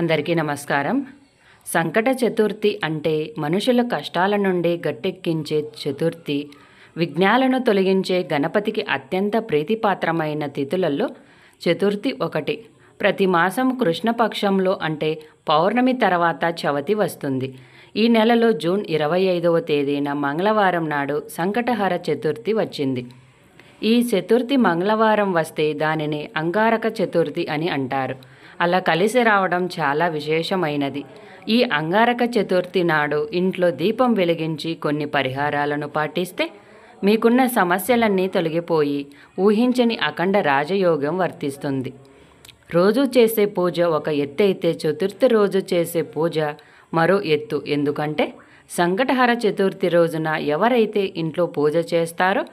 అందరికీ నమస్కారం సంకట చతుర్థి అంటే మనుషుల కష్టాల నుండి గట్టెక్కించే చతుర్థి విఘ్నాలను తొలగించే గణపతికి అత్యంత ప్రీతిపాత్రమైన తిథులలో చతుర్థి ఒకటి ప్రతి మాసం కృష్ణపక్షంలో అంటే పౌర్ణమి తర్వాత చవతి వస్తుంది ఈ నెలలో జూన్ ఇరవై ఐదవ తేదీన మంగళవారం నాడు సంకటహర చతుర్థి వచ్చింది ఈ చతుర్థి మంగళవారం వస్తే దానిని అంగారక చతుర్థి అని అంటారు అలా కలిసి రావడం చాలా విశేషమైనది ఈ అంగారక చతుర్థి నాడు ఇంట్లో దీపం వెలిగించి కొన్ని పరిహారాలను పాటిస్తే మీకున్న సమస్యలన్నీ తొలగిపోయి ఊహించని అఖండ రాజయోగం వర్తిస్తుంది రోజు చేసే పూజ ఒక ఎత్తు అయితే చతుర్థి రోజు చేసే పూజ మరో ఎత్తు ఎందుకంటే సంకటహర చతుర్థి రోజున ఎవరైతే ఇంట్లో పూజ చేస్తారో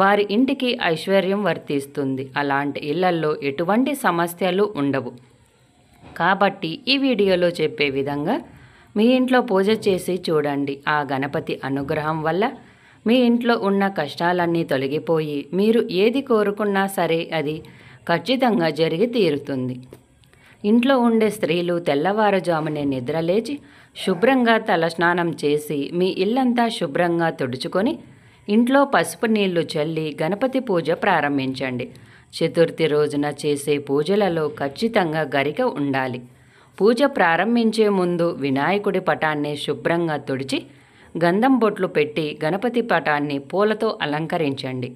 వారి ఇంటికి ఐశ్వర్యం వర్తిస్తుంది అలాంటి ఇళ్లల్లో ఎటువంటి సమస్యలు ఉండవు కాబట్టి ఈ వీడియోలో చెప్పే విధంగా మీ ఇంట్లో పూజ చేసి చూడండి ఆ గణపతి అనుగ్రహం వల్ల మీ ఇంట్లో ఉన్న కష్టాలన్నీ తొలగిపోయి మీరు ఏది కోరుకున్నా సరే అది ఖచ్చితంగా జరిగి తీరుతుంది ఇంట్లో ఉండే స్త్రీలు తెల్లవారుజామునే నిద్రలేచి శుభ్రంగా తలస్నానం చేసి మీ ఇల్లంతా శుభ్రంగా తుడుచుకొని ఇంట్లో పసుపు నీళ్లు చల్లి గణపతి పూజ ప్రారంభించండి చతుర్థి రోజున చేసే పూజలలో ఖచ్చితంగా గరిక ఉండాలి పూజ ప్రారంభించే ముందు వినాయకుడి పటాన్ని శుభ్రంగా తుడిచి గంధం బొట్లు పెట్టి గణపతి పటాన్ని పూలతో అలంకరించండి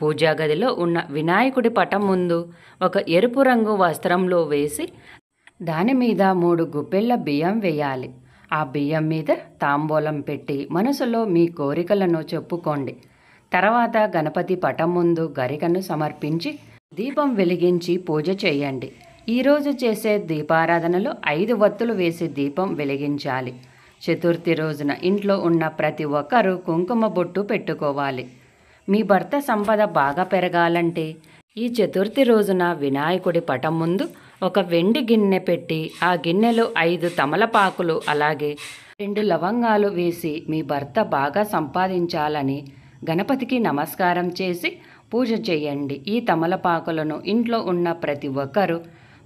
పూజా గదిలో ఉన్న వినాయకుడి పటం ముందు ఒక ఎరుపు రంగు వస్త్రంలో వేసి దాని మీద మూడు గుప్పెళ్ళ బియ్యం వేయాలి ఆ బియ్యం మీద తాంబూలం పెట్టి మనసులో మీ కోరికలను చెప్పుకోండి తర్వాత గణపతి పటం ముందు గరికను సమర్పించి దీపం వెలిగించి పూజ చేయండి ఈరోజు చేసే దీపారాధనలో ఐదు వత్తులు వేసి దీపం వెలిగించాలి చతుర్థి రోజున ఇంట్లో ఉన్న ప్రతి ఒక్కరూ కుంకుమ బొట్టు పెట్టుకోవాలి మీ భర్త సంపద బాగా పెరగాలంటే ఈ చతుర్థి రోజున వినాయకుడి పటం ముందు ఒక వెండి గిన్నె పెట్టి ఆ గిన్నెలో ఐదు తమలపాకులు అలాగే రెండు లవంగాలు వేసి మీ భర్త బాగా సంపాదించాలని గణపతికి నమస్కారం చేసి పూజ చేయండి ఈ తమలపాకులను ఇంట్లో ఉన్న ప్రతి ఒక్కరూ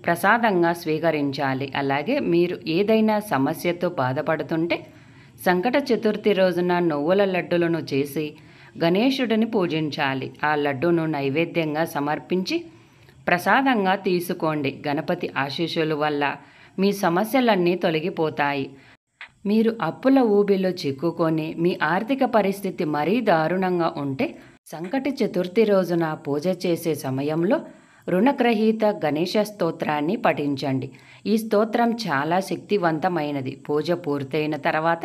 ప్రసాదంగా స్వీకరించాలి అలాగే మీరు ఏదైనా సమస్యతో బాధపడుతుంటే సంకట చతుర్థి రోజున నువ్వుల లడ్డులను చేసి గణేశుడిని పూజించాలి ఆ లడ్డును నైవేద్యంగా సమర్పించి ప్రసాదంగా తీసుకోండి గణపతి ఆశీస్సుల వల్ల మీ సమస్యలన్నీ తొలగిపోతాయి మీరు అప్పుల ఊబిలో చిక్కుకొని మీ ఆర్థిక పరిస్థితి మరీ దారుణంగా ఉంటే సంకటి చతుర్థి రోజున పూజ చేసే సమయంలో రుణగ్రహీత గణేష స్తోత్రాన్ని పఠించండి ఈ స్తోత్రం చాలా శక్తివంతమైనది పూజ పూర్తయిన తర్వాత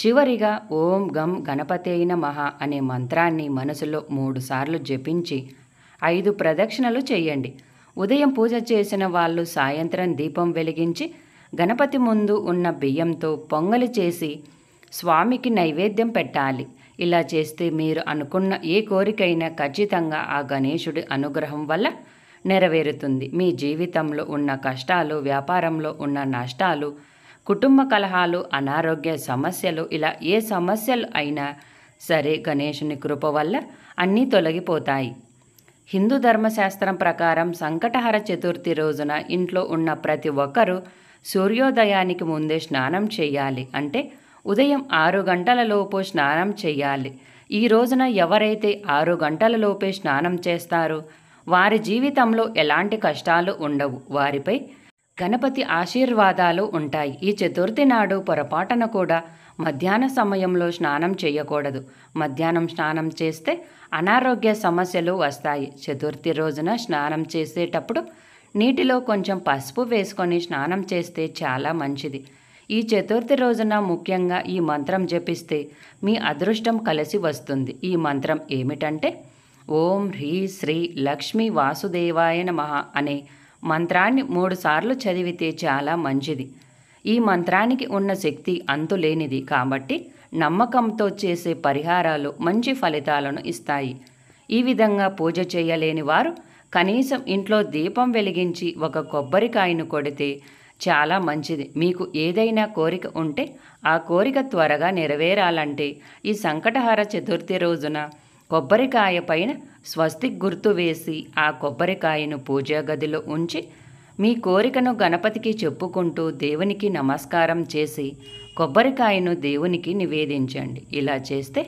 చివరిగా ఓం గం గణపతైన మహా అనే మంత్రాన్ని మనసులో మూడుసార్లు జపించి ఐదు ప్రదక్షిణలు చేయండి ఉదయం పూజ చేసిన వాళ్ళు సాయంత్రం దీపం వెలిగించి గణపతి ముందు ఉన్న బియ్యంతో పొంగలి చేసి స్వామికి నైవేద్యం పెట్టాలి ఇలా చేస్తే మీరు అనుకున్న ఏ కోరికైనా ఖచ్చితంగా ఆ గణేశుడి అనుగ్రహం వల్ల నెరవేరుతుంది మీ జీవితంలో ఉన్న కష్టాలు వ్యాపారంలో ఉన్న నష్టాలు కుటుంబ కలహాలు అనారోగ్య సమస్యలు ఇలా ఏ సమస్యలు అయినా సరే గణేషుని కృప వల్ల అన్నీ తొలగిపోతాయి హిందూ ధర్మశాస్త్రం ప్రకారం సంకటహర చతుర్థి రోజున ఇంట్లో ఉన్న ప్రతి ఒక్కరూ సూర్యోదయానికి ముందే స్నానం చేయాలి అంటే ఉదయం ఆరు గంటలలోపు స్నానం చేయాలి ఈ రోజున ఎవరైతే ఆరు గంటలలోపే స్నానం చేస్తారో వారి జీవితంలో ఎలాంటి కష్టాలు ఉండవు వారిపై గణపతి ఆశీర్వాదాలు ఉంటాయి ఈ చతుర్థి నాడు పొరపాటున కూడా మధ్యాహ్న సమయంలో స్నానం చేయకూడదు మధ్యాహ్నం స్నానం చేస్తే అనారోగ్య సమస్యలు వస్తాయి చతుర్థి రోజున స్నానం చేసేటప్పుడు నీటిలో కొంచెం పసుపు వేసుకొని స్నానం చేస్తే చాలా మంచిది ఈ చతుర్థి రోజున ముఖ్యంగా ఈ మంత్రం జపిస్తే మీ అదృష్టం కలిసి వస్తుంది ఈ మంత్రం ఏమిటంటే ఓం హ్రీ శ్రీ లక్ష్మీ వాసుదేవాయ నమ అనే మంత్రాన్ని మూడుసార్లు చదివితే చాలా మంచిది ఈ మంత్రానికి ఉన్న శక్తి అంతులేనిది కాబట్టి నమ్మకంతో చేసే పరిహారాలు మంచి ఫలితాలను ఇస్తాయి ఈ విధంగా పూజ చేయలేని వారు కనీసం ఇంట్లో దీపం వెలిగించి ఒక కొబ్బరికాయను కొడితే చాలా మంచిది మీకు ఏదైనా కోరిక ఉంటే ఆ కోరిక త్వరగా నెరవేరాలంటే ఈ సంకటహార చతుర్థి రోజున కొబ్బరికాయ పైన స్వస్తిక్ గుర్తు వేసి ఆ కొబ్బరికాయను పూజా గదిలో ఉంచి మీ కోరికను గణపతికి చెప్పుకుంటూ దేవునికి నమస్కారం చేసి కొబ్బరికాయను దేవునికి నివేదించండి ఇలా చేస్తే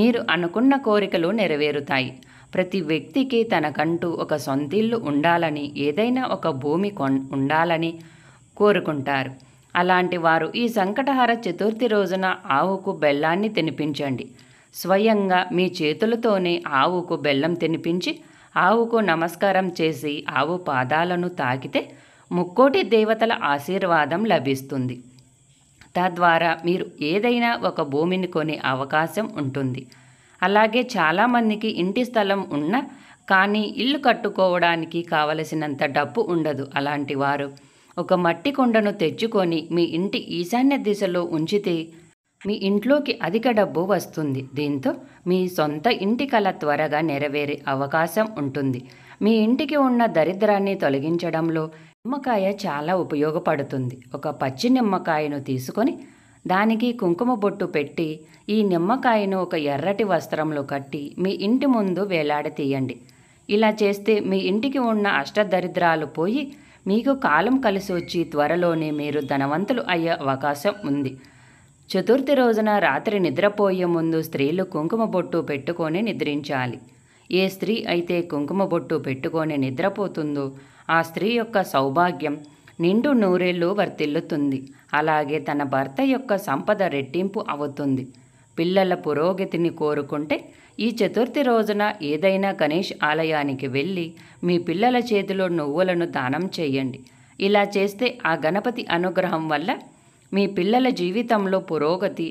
మీరు అనుకున్న కోరికలు నెరవేరుతాయి ప్రతి వ్యక్తికి తనకంటూ ఒక సొంతిల్లు ఉండాలని ఏదైనా ఒక భూమి కొన్ ఉండాలని కోరుకుంటారు అలాంటి వారు ఈ సంకటహార చతుర్థి రోజున ఆవుకు బెల్లాన్ని తినిపించండి స్వయంగా మీ చేతులతోనే ఆవుకు బెల్లం తినిపించి ఆవుకు నమస్కారం చేసి ఆవు పాదాలను తాకితే ముక్కోటి దేవతల ఆశీర్వాదం లభిస్తుంది తద్వారా మీరు ఏదైనా ఒక భూమిని కొనే అవకాశం ఉంటుంది అలాగే చాలామందికి ఇంటి స్థలం ఉన్న కానీ ఇల్లు కట్టుకోవడానికి కావలసినంత డబ్బు ఉండదు అలాంటి వారు ఒక మట్టి కొండను తెచ్చుకొని మీ ఇంటి ఈశాన్య దిశలో ఉంచితే మీ ఇంట్లోకి అధిక డబ్బు వస్తుంది దీంతో మీ సొంత ఇంటి కళ త్వరగా నెరవేరే అవకాశం ఉంటుంది మీ ఇంటికి ఉన్న దరిద్రాన్ని తొలగించడంలో నిమ్మకాయ చాలా ఉపయోగపడుతుంది ఒక పచ్చి నిమ్మకాయను తీసుకొని దానికి కుంకుమ బొట్టు పెట్టి ఈ నిమ్మకాయను ఒక ఎర్రటి వస్త్రంలో కట్టి మీ ఇంటి ముందు వేలాడతీయండి ఇలా చేస్తే మీ ఇంటికి ఉన్న అష్టదరిద్రాలు పోయి మీకు కాలం కలిసి వచ్చి త్వరలోనే మీరు ధనవంతులు అయ్యే అవకాశం ఉంది చతుర్థి రోజున రాత్రి నిద్రపోయే ముందు స్త్రీలు కుంకుమ బొట్టు పెట్టుకొని నిద్రించాలి ఏ స్త్రీ అయితే కుంకుమ బొట్టు పెట్టుకొని నిద్రపోతుందో ఆ స్త్రీ యొక్క సౌభాగ్యం నిండు నూరేళ్ళు వర్తిల్లుతుంది అలాగే తన భర్త యొక్క సంపద రెట్టింపు అవుతుంది పిల్లల పురోగతిని కోరుకుంటే ఈ చతుర్థి రోజున ఏదైనా గణేష్ ఆలయానికి వెళ్ళి మీ పిల్లల చేతిలో నువ్వులను దానం చేయండి ఇలా చేస్తే ఆ గణపతి అనుగ్రహం వల్ల మీ పిల్లల జీవితంలో పురోగతి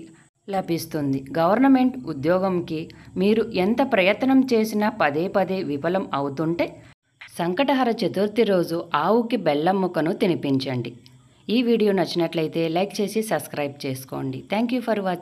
లభిస్తుంది గవర్నమెంట్ ఉద్యోగంకి మీరు ఎంత ప్రయత్నం చేసినా పదే పదే విఫలం అవుతుంటే సంకటహర చతుర్థి రోజు ఆవుకి బెల్లం ముక్కను తినిపించండి ఈ వీడియో నచ్చినట్లయితే లైక్ చేసి సబ్స్క్రైబ్ చేసుకోండి థ్యాంక్ యూ ఫర్ వాచింగ్